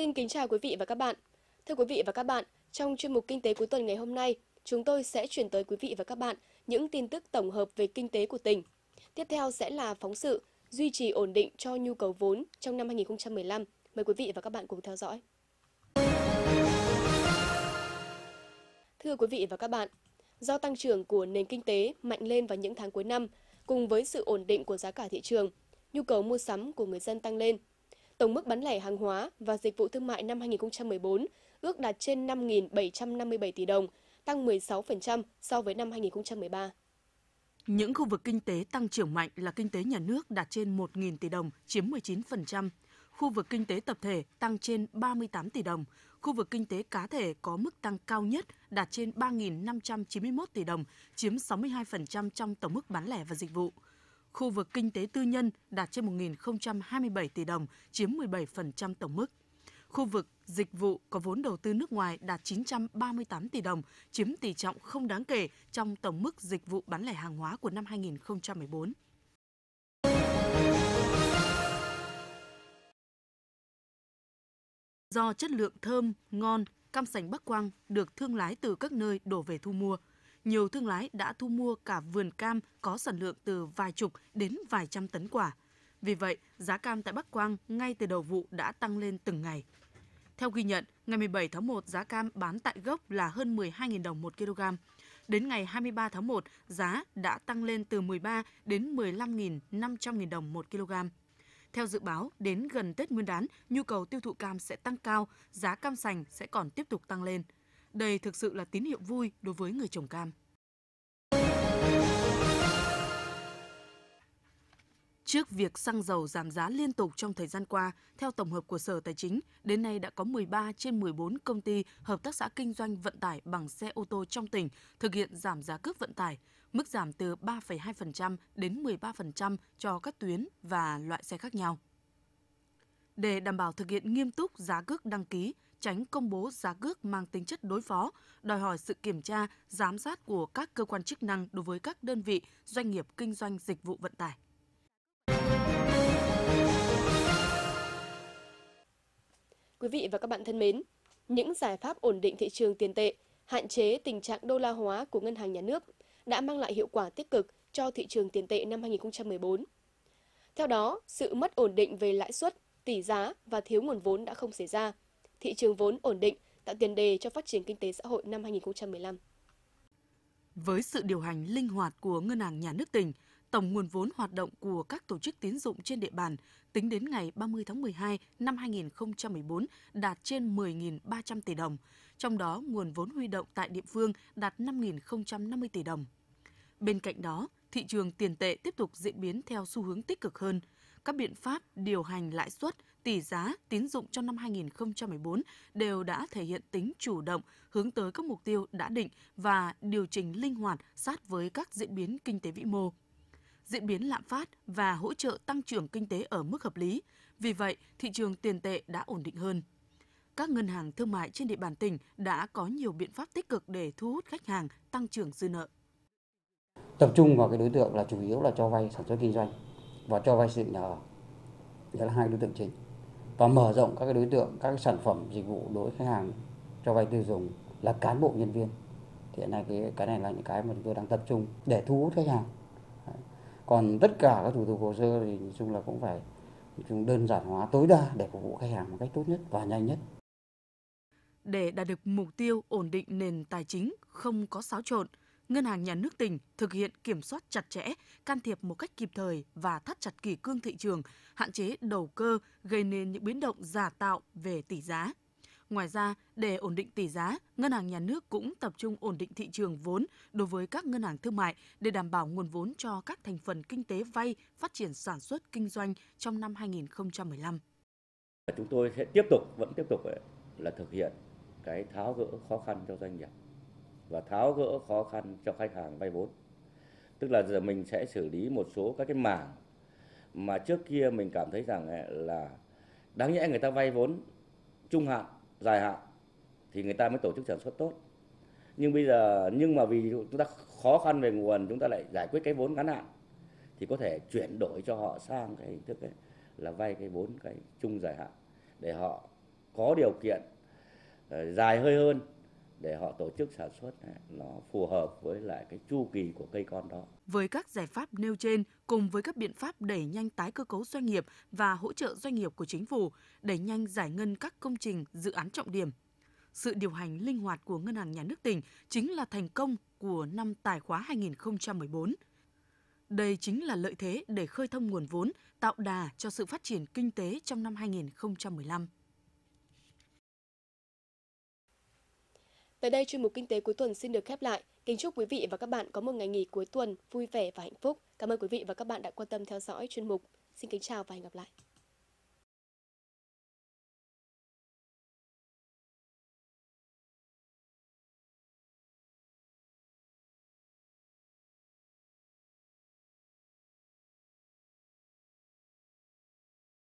Xin kính chào quý vị và các bạn. Thưa quý vị và các bạn, trong chuyên mục Kinh tế cuối tuần ngày hôm nay, chúng tôi sẽ chuyển tới quý vị và các bạn những tin tức tổng hợp về kinh tế của tỉnh. Tiếp theo sẽ là phóng sự duy trì ổn định cho nhu cầu vốn trong năm 2015. Mời quý vị và các bạn cùng theo dõi. Thưa quý vị và các bạn, do tăng trưởng của nền kinh tế mạnh lên vào những tháng cuối năm, cùng với sự ổn định của giá cả thị trường, nhu cầu mua sắm của người dân tăng lên – Tổng mức bán lẻ hàng hóa và dịch vụ thương mại năm 2014 ước đạt trên 5.757 tỷ đồng, tăng 16% so với năm 2013. Những khu vực kinh tế tăng trưởng mạnh là kinh tế nhà nước đạt trên 1.000 tỷ đồng, chiếm 19%. Khu vực kinh tế tập thể tăng trên 38 tỷ đồng. Khu vực kinh tế cá thể có mức tăng cao nhất đạt trên 3.591 tỷ đồng, chiếm 62% trong tổng mức bán lẻ và dịch vụ khu vực kinh tế tư nhân đạt trên 1.027 tỷ đồng, chiếm 17% tổng mức. Khu vực dịch vụ có vốn đầu tư nước ngoài đạt 938 tỷ đồng, chiếm tỷ trọng không đáng kể trong tổng mức dịch vụ bán lẻ hàng hóa của năm 2014. Do chất lượng thơm, ngon, cam sành Bắc Quang được thương lái từ các nơi đổ về thu mua – nhiều thương lái đã thu mua cả vườn cam có sản lượng từ vài chục đến vài trăm tấn quả. Vì vậy, giá cam tại Bắc Quang ngay từ đầu vụ đã tăng lên từng ngày. Theo ghi nhận, ngày 17 tháng 1 giá cam bán tại gốc là hơn 12.000 đồng một kg. Đến ngày 23 tháng 1, giá đã tăng lên từ 13 đến 15.500.000 đồng một kg. Theo dự báo, đến gần Tết Nguyên đán, nhu cầu tiêu thụ cam sẽ tăng cao, giá cam sành sẽ còn tiếp tục tăng lên – đây thực sự là tín hiệu vui đối với người trồng cam. Trước việc xăng dầu giảm giá liên tục trong thời gian qua, theo tổng hợp của Sở Tài chính, đến nay đã có 13 trên 14 công ty hợp tác xã kinh doanh vận tải bằng xe ô tô trong tỉnh thực hiện giảm giá cước vận tải, mức giảm từ 3,2% đến 13% cho các tuyến và loại xe khác nhau. Để đảm bảo thực hiện nghiêm túc giá cước đăng ký, tránh công bố giá cước mang tính chất đối phó, đòi hỏi sự kiểm tra, giám sát của các cơ quan chức năng đối với các đơn vị, doanh nghiệp kinh doanh dịch vụ vận tải. Quý vị và các bạn thân mến, những giải pháp ổn định thị trường tiền tệ, hạn chế tình trạng đô la hóa của ngân hàng nhà nước đã mang lại hiệu quả tích cực cho thị trường tiền tệ năm 2014. Theo đó, sự mất ổn định về lãi suất, tỷ giá và thiếu nguồn vốn đã không xảy ra thị trường vốn ổn định, tạo tiền đề cho phát triển kinh tế xã hội năm 2015. Với sự điều hành linh hoạt của Ngân hàng Nhà nước tỉnh, tổng nguồn vốn hoạt động của các tổ chức tín dụng trên địa bàn tính đến ngày 30 tháng 12 năm 2014 đạt trên 10.300 tỷ đồng, trong đó nguồn vốn huy động tại địa phương đạt 5.050 tỷ đồng. Bên cạnh đó, thị trường tiền tệ tiếp tục diễn biến theo xu hướng tích cực hơn. Các biện pháp điều hành lãi suất, tỷ giá, tín dụng trong năm 2014 đều đã thể hiện tính chủ động hướng tới các mục tiêu đã định và điều chỉnh linh hoạt sát với các diễn biến kinh tế vĩ mô diễn biến lạm phát và hỗ trợ tăng trưởng kinh tế ở mức hợp lý. Vì vậy, thị trường tiền tệ đã ổn định hơn. Các ngân hàng thương mại trên địa bàn tỉnh đã có nhiều biện pháp tích cực để thu hút khách hàng tăng trưởng dư nợ. Tập trung vào cái đối tượng là chủ yếu là cho vay sản xuất kinh doanh và cho vay xây dựng nhà ở. Đó là hai đối tượng chính và mở rộng các cái đối tượng các cái sản phẩm dịch vụ đối với khách hàng cho vay tiêu dùng là cán bộ nhân viên thì hiện nay cái cái này là những cái mà chúng tôi đang tập trung để thu hút khách hàng còn tất cả các thủ tục hồ sơ thì nói chung là cũng phải chúng đơn giản hóa tối đa để phục vụ khách hàng một cách tốt nhất và nhanh nhất để đạt được mục tiêu ổn định nền tài chính không có xáo trộn Ngân hàng Nhà nước tỉnh thực hiện kiểm soát chặt chẽ, can thiệp một cách kịp thời và thắt chặt kỷ cương thị trường, hạn chế đầu cơ gây nên những biến động giả tạo về tỷ giá. Ngoài ra, để ổn định tỷ giá, Ngân hàng Nhà nước cũng tập trung ổn định thị trường vốn đối với các ngân hàng thương mại để đảm bảo nguồn vốn cho các thành phần kinh tế vay phát triển sản xuất kinh doanh trong năm 2015. Chúng tôi sẽ tiếp tục vẫn tiếp tục ờ, là thực hiện cái tháo gỡ khó khăn cho doanh nghiệp và tháo gỡ khó khăn cho khách hàng vay vốn. Tức là giờ mình sẽ xử lý một số các cái mảng mà trước kia mình cảm thấy rằng à, là đáng nhẽ người ta vay vốn trung hạn, dài hạn thì người ta mới tổ chức sản xuất tốt. Nhưng bây giờ nhưng mà vì chúng ta khó khăn về nguồn chúng ta lại giải quyết cái vốn ngắn hạn thì có thể chuyển đổi cho họ sang cái hình thức ấy là vay cái vốn cái trung dài hạn để họ có điều kiện ờ, dài hơi hơn để họ tổ chức sản xuất nó phù hợp với lại cái chu kỳ của cây con đó. Với các giải pháp nêu trên, cùng với các biện pháp đẩy nhanh tái cơ cấu doanh nghiệp và hỗ trợ doanh nghiệp của chính phủ, đẩy nhanh giải ngân các công trình, dự án trọng điểm. Sự điều hành linh hoạt của Ngân hàng Nhà nước tỉnh chính là thành công của năm tài khóa 2014. Đây chính là lợi thế để khơi thông nguồn vốn, tạo đà cho sự phát triển kinh tế trong năm 2015. Tới đây chuyên mục kinh tế cuối tuần xin được khép lại. Kính chúc quý vị và các bạn có một ngày nghỉ cuối tuần vui vẻ và hạnh phúc. Cảm ơn quý vị và các bạn đã quan tâm theo dõi chuyên mục. Xin kính chào và hẹn gặp lại.